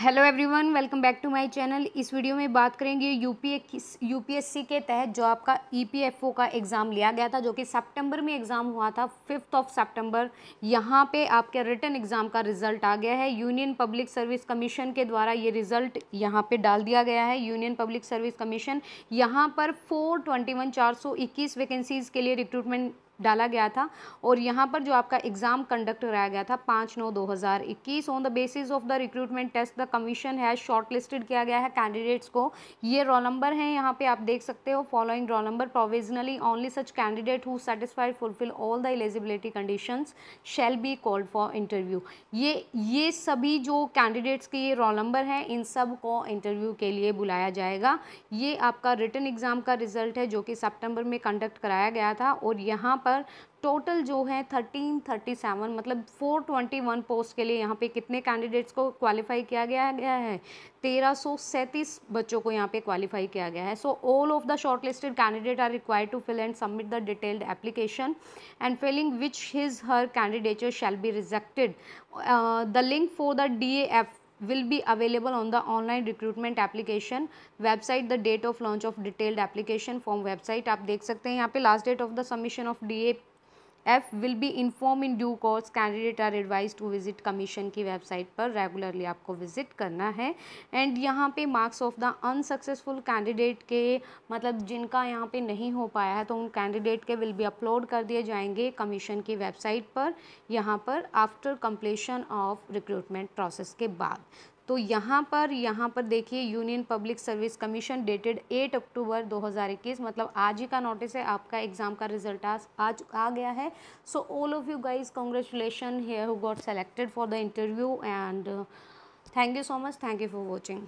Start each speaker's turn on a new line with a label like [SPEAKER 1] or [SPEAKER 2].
[SPEAKER 1] hello everyone welcome back to my channel इस video में बात करेंगे यूपीए यूपीएससी के तहत जो आपका ईपीएफओ e का एग्ज़ाम लिया गया था जो कि सितंबर में एग्ज़ाम हुआ था फिफ्थ ऑफ सितंबर यहाँ पे आपके रिटर्न एग्ज़ाम का रिज़ल्ट आ गया है यूनियन पब्लिक सर्विस कमीशन के द्वारा ये रिज़ल्ट यहाँ पे डाल दिया गया है यूनियन पब्लिक सर्विस कमीशन यहाँ पर फोर ट्वेंटी वैकेंसीज़ के लिए रिक्रूटमेंट डाला गया था और यहाँ पर जो आपका एग्ज़ाम कंडक्ट कराया गया था पाँच नौ दो हज़ार इक्कीस on the basis of the recruitment test the commission है शॉर्ट लिस्टेड किया गया है कैंडिडेट्स को ये रोल नंबर हैं यहाँ पे आप देख सकते हो following roll number provisionally only such candidate who satisfied fulfil all the eligibility condition shall be called for interview ये ये सभी जो कैंडिडेट्स के ये रोल नंबर हैं इन सब को इंटरव्यू के लिए बुलाया जाएगा ये आपका रिटर्न एग्ज़ाम का रिजल्ट है जो कि सेप्टेम्बर में कंडक्ट कराया गया था और यहाँ पर पर टोटल जो है थर्टीन थर्टी सेवन मतलब फोर ट्वेंटी वन पोस्ट के लिए यहाँ पे कितने कैंडिडेट्स को क्वालिफाई किया गया गया है तेरह सौ सैंतीस बच्चों को यहाँ पे क्वालिफाई किया गया है so all of the shortlisted candidate are require to fill and submit the detailed application and filling which his her candidature shall be rejected the link for the D F will be available on the online recruitment application website the date of launch of detailed application form website आप देख सकते हैं यहाँ पे last date of the submission of DA F will be inform in due course candidate are advise to visit commission की website पर regularly आपको visit करना है एंड यहाँ पे marks of the unsuccessful candidate के मतलब जिनका यहाँ पे नहीं हो पाया है तो उन कैंडिडेट के विल बी अपलोड कर दिए जाएंगे कमीशन की वेबसाइट पर यहाँ पर after completion of recruitment process के बाद तो यहाँ पर यहाँ पर देखिए union public service commission dated 8 October 2021 मतलब आज ही का नोटिस है आपका एग्ज़ाम का रिजल्ट आज आज आ गया है so all of you guys congratulation here who got selected for the interview and thank you so much thank you for watching